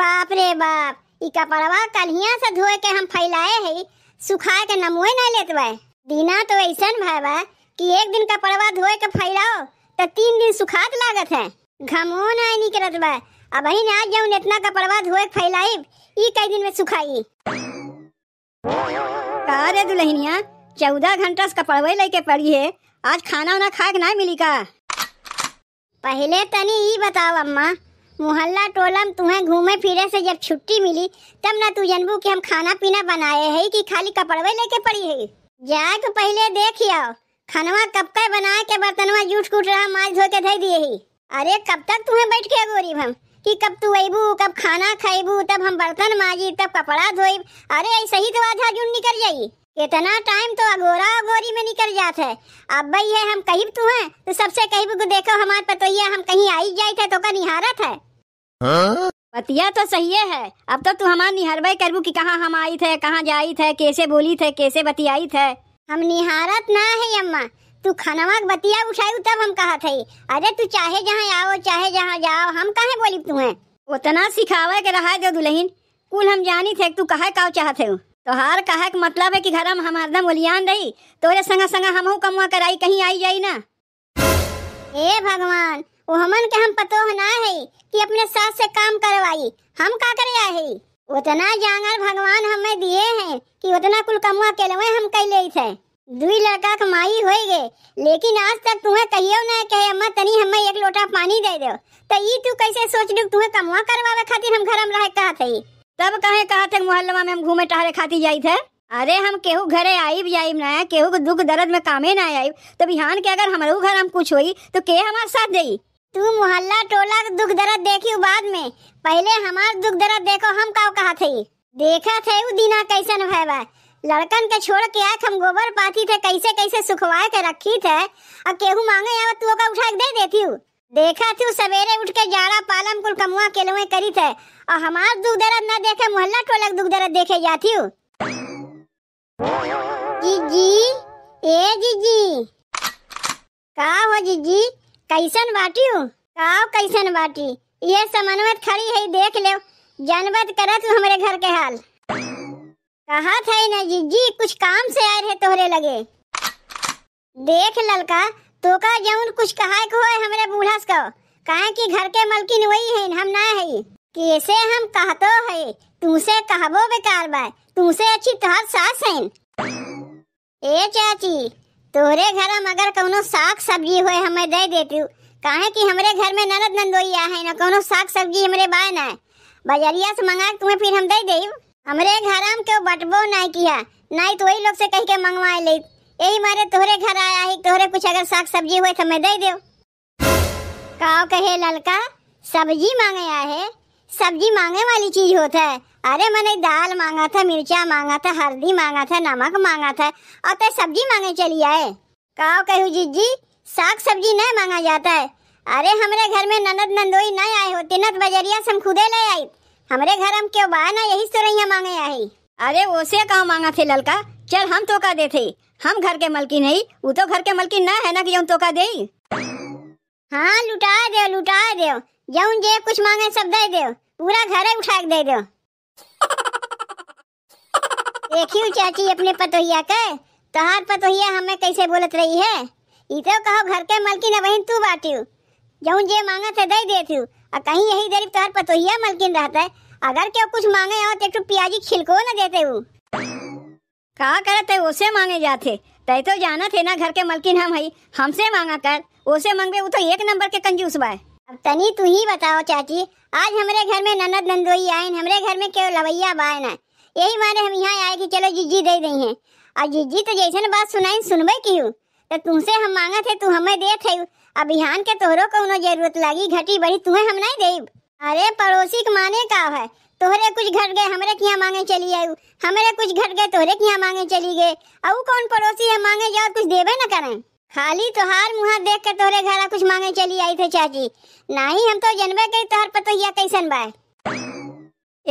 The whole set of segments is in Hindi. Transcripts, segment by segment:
बाप रे बाप इका कपड़वा कल्हिया से धोए के हम फैलाए है सुखा के नमोए न लेते दीना तो ऐसन भाई कि एक दिन का परवा धोए के फैलाओ तो तीन दिन सुखात लागत है घमो न नहीं निकलत बा अब ही ना जाऊन इतना का परवा धोए फैलाई ई कई दिन में सुखाई का रे दुलहिनिया चौदह घंटा से परवे लेके पड़ी है आज खाना वाना खाए ना मिली का पहले तनी ई बताओ अम्मा मोहल्ला टोलम तुम्हें घूमे फिरे से जब छुट्टी मिली तब ना तू जनबू के हम खाना पीना बनाए है कि खाली कपड़वे लेके पड़ी है जाए तो पहले देख आओ खनवा कब का बनाए के बर्तनवा जूठ कूट रहा माल धो के धे दिए ही अरे कब तक तुम्हें बैठ के गोरीब हम कि कब तू अबू कब खाना खाइबू तब हम बर्तन माजी तब कपड़ा धोई अरे ऐसे ही तो आधा जून निकल जायी इतना टाइम तो अगोरा अगोरी में निकल जात है अब भाई है हम कहीं तू है तो सबसे कहीं देखो हमारे पतोइया हम कहीं आई जाए थे तो का निहारत है बतिया तो सही है अब तो तू हमारा निहरबे करबू कि कहाँ हम आई थे कहाँ जाई थे कैसे बोली थे कैसे बतियाई थे हम निहारत ना है अम्मा तू खनवा बतिया उठाई तब हम कहा थे अरे तू चाहे जहाँ आओ चाहे जहाँ जाओ हम कहे बोली तू है उतना सिखावे के रहा जो दुल्हन कुल हम जानी थे तू कहा का चाहते हो तोहार कहा के मतलब है कि घर हम हरदम उलियान रही तोरे संगा संगा हम कमुआ कराई कहीं आई जाई ना हे भगवान वो हमन के हम पतो ना है कि अपने सास से काम करवाई हम का करे आही उतना जांगर भगवान हमें दिए हैं कि उतना कुल कमवा के लिए हम कई कैले थे दुई लड़का कमाई हो गए लेकिन आज तक तुम्हें कहियो ना कहे अम्मा तनी हमें एक लोटा पानी दे दो तो ई तू कैसे सोच लू तुम्हें कमवा करवावे खातिर हम घर में रह कहा थे तब कहे कहा थे मोहल्लवा में हम घूमे टहरे खाती जाई थे अरे हम केहू घरे आई भी आई ना केहू के दुख दर्द में कामे ना आई तो बिहान के अगर हमारे घर हम कुछ हुई तो के हमारे साथ दई तू मोहल्ला टोला दुख दर्द देखी बाद में पहले हमार दुख दर्द देखो हम का कहा थे देखा थे वो दिना कैसन भाई लड़कन के छोड़ के आख हम गोबर पाती थे कैसे कैसे सुखवा के रखी थे और केहू मांगे आवत तू का उठा के दे देती हूँ देखा थी सवेरे उठ के जाड़ा पालम कुल कमुआ केलुए करी थे और हमार दुख दर्द न देखे मोहल्ला टोला दुख दर्द देखे जाती हूँ जीजी ए जीजी का हो जीजी कैसन बाटी हो काव कैसन बाटी ये समनवत खड़ी है देख ले जनबत करत हमारे घर के हाल कहा था ना जी जी कुछ काम से आए रहे तोहरे लगे देख ललका तो का जमुन कुछ कहा को है हमारे बूढ़स को कहे की घर के मलकिन वही है हम ना है कैसे हम कहतो है तुमसे कहबो बेकार बा तुमसे अच्छी तोहर सास है ए चाची तोरे घर में अगर कौनो साग सब्जी होए हमें दे देती हूँ काहे कि हमरे घर में ननद नंदोइया है ना कौनो साग सब्जी हमरे बाय ना है बजरिया से मंगा तुम्हें फिर हम दे दे हमरे घर में क्यों बटबो ना किया ना ही तो वही लोग से कह के मंगवाए ले यही मारे तोहरे घर आया है तोहरे कुछ अगर साग सब्जी हुए तो मैं दे दे काओ कहे ललका सब्जी मांगे आ है सब्जी मांगने वाली चीज होता है अरे मैंने दाल मांगा था मिर्चा मांगा था हल्दी मांगा था नमक मांगा था और तो सब्जी मांगे चली आए कहो कहू जी साग सब्जी नहीं मांगा जाता है अरे हमारे घर में ननद नंदोई नहीं आए होते न बजरिया से हम खुदे ले आई हमारे घर हम क्यों बाहर ना यही सोरैया मांगे आई अरे वो से कहा मांगा थे ललका चल हम तो दे थे हम घर के मलकी नहीं वो तो घर के मलकी ना है ना कि हम का दे हाँ लुटा दे लुटा दे जौन जे कुछ मांगे सब दे दो पूरा घर है उठा के दे दो देखियो चाची अपने पतोहिया के तोहार पतोहिया हमें कैसे बोलत रही है तो कहो घर के मलकिन बहन तू बाटियो जौन जे मांगे थे दे देती और कहीं यही देर तोहार पतोहिया मलकिन रहता है अगर के कुछ मांगे हो तो एक प्याजी छिलको ना देते हु कहा करत है ओसे मांगे जाते तय तो जाना थे ना घर के मलकिन हम हई हमसे मांगा कर ओसे मांगे वो तो एक नंबर के कंजूस बाय अब तनी तू ही बताओ चाची आज हमारे घर में ननद नंदोई आए हमारे घर में केवल लवैया बाय है यही माने हम यहाँ आए कि चलो जीजी दे दी हैं और जीजी तो जैसे बात सुनाई सुनबे की हूँ तो तुमसे हम मांगा थे तू हमें थे अब अभियान के तोहरों को उन्हें जरूरत लगी घटी बड़ी तुम्हें हम नहीं दे अरे पड़ोसी के माने का है तोहरे कुछ घट गए हमारे के यहाँ मांगे चली आयु हमारे कुछ घट गए तोहरे के यहाँ मांगे चली गए अब कौन पड़ोसी है मांगे जाओ कुछ देवे ना करें हाली तोहार मुहा देख के तोरे घरा कुछ मांगे चली आई थे चाची नहीं हम तो जनबे के तोहर पतोहिया कैसन बा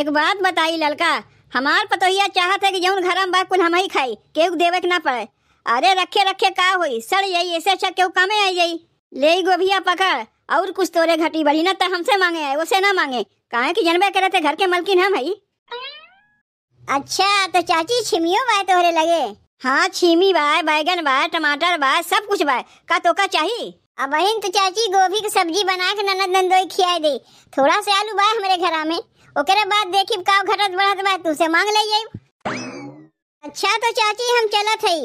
एक बात बताई ललका हमार पतोहिया चाहत है कि जौन घर में बा कुल हम ही खाई के देवे के ना पड़े अरे रखे रखे का होई सड़ जाई ऐसे अच्छा क्यों कमे आई जाई ले गोभिया पकड़ और कुछ तोरे घटी बढ़ी ना तो हमसे मांगे आए वैसे ना मांगे काहे कि जनबे करे थे घर के मलकिन हम भाई अच्छा तो चाची छिमियो बाय तोहरे लगे हाँ छीमी बाय बैगन बाय टमाटर बाय सब कुछ बाय का तो का चाहिए अब बहन तो चाची गोभी की सब्जी बना के ननद नंदोई खिया दे थोड़ा सा आलू बाय हमारे घर में ओकरा बाद देखी का घटत बढ़त बाय तू से मांग ले अच्छा तो चाची हम चला थे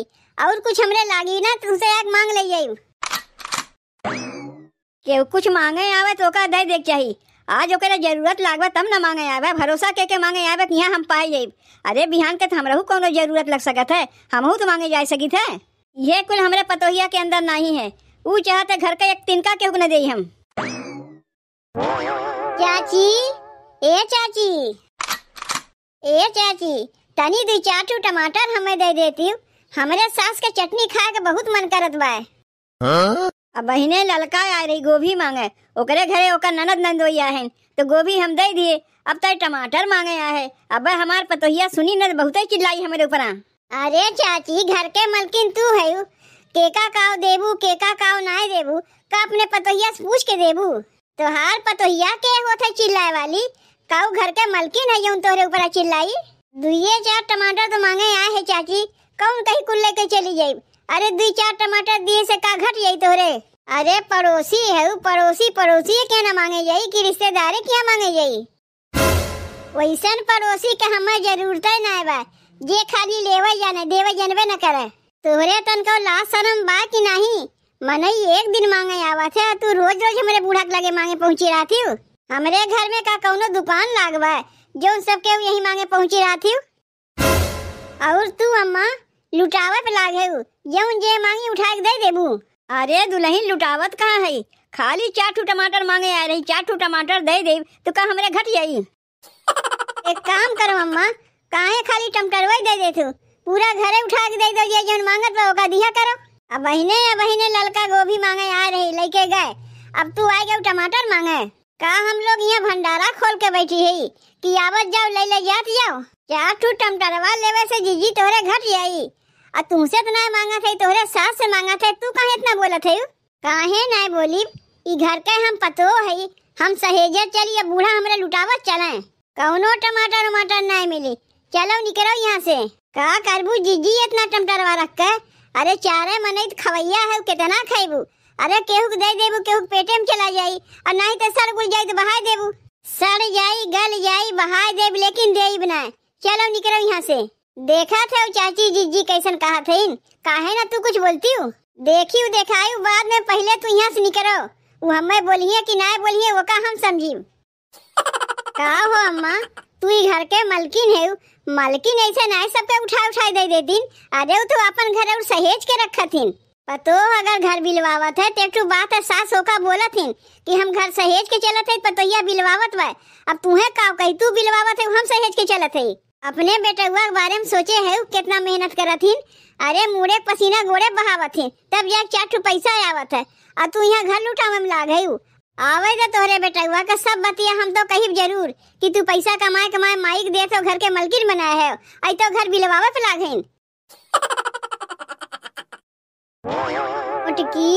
और कुछ हमरे लागी ना तुमसे एक मांग ले के कुछ मांगे आवे तो का दे देख चाहिए आज ओकरा जरूरत लागबा तब ना मांगे आवे भरोसा के के मांगे आवे कि यहाँ हम पाए जाइब अरे बिहान के हमरहू कोनो जरूरत लग सकत है हमहू तो मांगे जा सकित है ये कुल हमारे पतोहिया के अंदर नहीं है ऊ चाहते घर का एक तिनका के न दे हम चाची ए चाची ए चाची तनी दी चाटू टमाटर हमें दे देती हमारे सास के चटनी खाए के बहुत मन करत बा हाँ? अब बहने ललका आ रही गोभी मांगे ओकरे घरे ओकर ननद नंदोइया है तो गोभी हम दे दिए अब तो टमाटर मांगे आ है अब हमार पतोहिया सुनी न बहुत चिल्लाई हमारे ऊपर अरे चाची घर के मलकिन तू है केका काव देबू केका काव नाय देबू का तो अपने पतोहिया से पूछ के देबू तो हार पतोहिया के होते चिल्लाए वाली काऊ घर के मलकिन है यूं तोरे ऊपर चिल्लाई दुइये चार टमाटर तो मांगे आए है चाची कौन कहीं कुल्ले के चली जाये अरे दो चार टमाटर दिए से का घट यही तोरे अरे पड़ोसी है वो पड़ोसी पड़ोसी है क्या ना मांगे यही कि रिश्तेदार है क्या मांगे यही वैसा पड़ोसी के हमें जरूरत है ना बा जे खाली लेवे जाने देवे जनवे न करे तोहरे तन तो को लाज शर्म बा कि नहीं मने एक दिन मांगे आवा थे तू रोज रोज हमारे बूढ़क लगे मांगे पहुंची रहा थी हमारे घर में का कौनो दुकान लागवा जो सबके यही मांगे पहुंची रहा थी और तू अम्मा लुटावत लाग है जौन जे मांगी उठा के दे देबू अरे दुल्हन लुटावत कहाँ है खाली चाटू टमाटर मांगे आ रही चाटू टमाटर दे दे तो का हमरे घट जाई एक काम करो अम्मा काहे खाली टमटरवा दे दे तू पूरा घर उठा के दे दो ये जौन मांगत बा ओका दिया करो अब बहने अब बहने ललका गोभी मांगे आ रही लेके गए अब तू आए गया टमाटर मांगे का हम लोग यहाँ भंडारा खोल के बैठी है कि आवत जाओ ले ले जात जाओ चार टमटरवा लेवे से जीजी तोरे घट जाई और तुमसे तो नहीं मांगा थे तोरे सास से मांगा थे तू कहे इतना बोला थे काहे नहीं बोली ये घर के हम पतो है हम सहेजर चलिए बूढ़ा हमरा लुटावत चले कौनो टमाटर उमाटर नहीं मिली चलो निकलो यहाँ से का करबू जीजी इतना टमाटर वाला कह अरे चारे मनई खवैया है कितना खेबू अरे केहू दे देबू केहू पेटे में चला जाई और नहीं तो सर गुल जाई तो बहा देबू सड़ जाई गल जाई बहा देब लेकिन देई बनाए चलो निकलो यहाँ से देखा थे चाची जीजी कैसन कहा थे इन काहे ना तू कुछ बोलती हूँ देखी हूँ देखायू बाद में पहले तू यहाँ से निकलो वो हमें बोलिए कि ना बोलिए वो का हम समझी कहा हो अम्मा तू ही घर के मालकिन है मालकिन ऐसे ना सबके उठा उठा दे दे दिन अरे तू तो अपन घर और सहेज के रखा थीन पतो अगर घर बिलवावत है टेटू बात है सास होका बोला थीन कि हम घर सहेज के चलत है पतोया बिलवावत वा अब तू है का कही तू बिलवावत है हम सहेज के चलत है अपने बेटा हुआ के बारे में सोचे है कितना मेहनत करत हिन अरे मुड़े पसीना गोड़े बहावत हिन तब जा चार ठो पैसा आवत है और तू यहाँ घर लुटावे में लाग है आवेगा तोहरे बेटा हुआ का सब बतिया हम तो कही जरूर कि तू पैसा कमाए कमाए माइक दे तो घर के मलकिन बनाया है आई तो घर बिलवावत लागेन मुटकी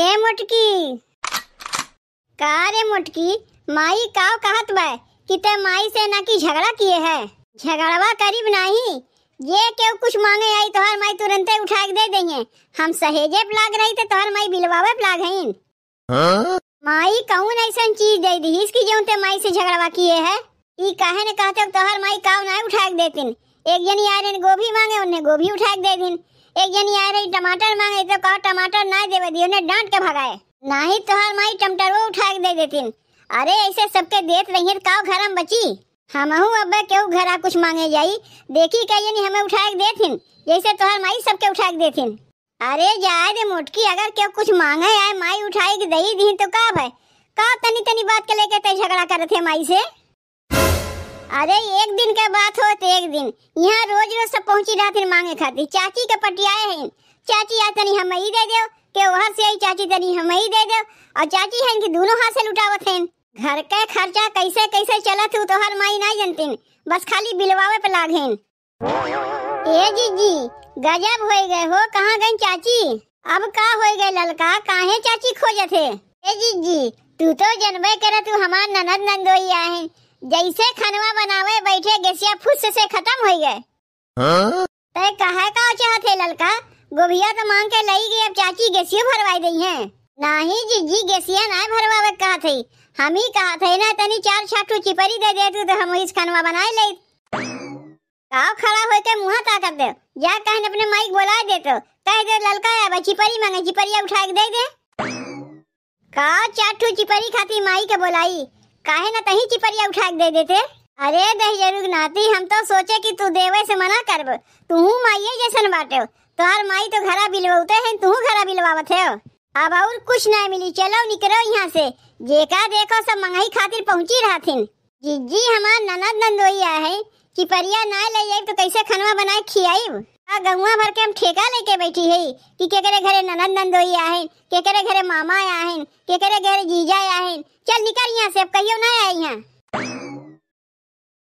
ए मुटकी का रे मोटकी माई काव कहत बा कि ते माई से ना की झगड़ा किए है झगड़वा करीब नहीं ये क्यों कुछ मांगे आई तोहर माई तुरंत उठा के दे देंगे हम सहेजे प्लाग रही थे तोहर माई बिलवावे प्लाग है माई कौन ऐसा चीज दे दी इसकी जो ते माई से झगड़वा किए है ये कहे ने कहते तोहर माई काव ना उठा के देतिन एक जनी आ रही गोभी मांगे उन्हें गोभी उठा के दे दिन एक जनी आ रही टमाटर मांगे तो कहो टमाटर ना देवे दी उन्हें डांट के भगाए ना ही तोहर माई टमाटर वो उठा के दे देतिन अरे ऐसे सबके देत रही तो काव घर में बची हम हाँ, हूँ अब क्यों घर आ कुछ मांगे जाई देखी कहिए नहीं हमें उठा के देथिन जैसे तोहर माई सबके उठा के देथिन अरे जाए रे मोटकी अगर क्यों कुछ मांगे आए माई उठाए के दही दी तो का भाई का तनी तनी बात के लेके तय झगड़ा करत थे माई से अरे एक दिन के बात हो तो एक दिन यहाँ रोज रोज सब पहुँची रहा रहथिन मांगे खाती चाची के पटियाए हैं चाची आ तनी हम ही दे दो के वहाँ से आई चाची तनी हम ही दे दो और चाची है कि दोनों हाथ से लुटावत हैं घर के खर्चा कैसे कैसे चला हूँ तो हर माई ना जनती बस खाली बिलवावे पे लागेन ए जी जी गजब हो गए हो कहाँ गए चाची अब का हो गए ललका काहे चाची खोजे थे ए जी जी तू तो जनबे करे तू हमार ननद नंदोइया है जैसे खनवा बनावे बैठे गेसिया फुस से खत्म हो गए हाँ? तय कहे का चाहते ललका गोभिया तो मांग के लई गई अब चाची गेसियो भरवाई दी है नहीं जी जी गैसिया ना भरवावे कहा थे हम ही कहा थे ना तनी चार छाटू चिपरी दे देतु तो हम इस खानवा बनाए ले काव खड़ा होए के मुंह कर दे जा कहन अपने माइक बुला दे तो कह दे ललका या बच्ची परी मांगे चिपरिया उठा के दे दे का चाटू चिपरी खाती माई के बुलाई काहे ना तही चिपरिया उठा के दे देते अरे दही जरूर नाती हम तो सोचे कि तू देवे से मना करब तू माइये जैसन बाटे तो हर माई तो घरा बिलवाते हैं तू घरा बिलवावत है अब और कुछ न मिली चलो निकलो यहाँ से जेका देखो सब मंगाई खातिर पहुँची रहा थी जी जी हमार ननद नंदोइया है कि परिया ना ले जाए तो कैसे खनवा बनाए खियाई आ गहुआ भर के हम ठेका लेके बैठी है कि केकरे घरे ननद नंदोई आए केकरे घरे मामा आए केकरे घरे जीजा आए चल निकल यहाँ से अब कहियो ना आई यहाँ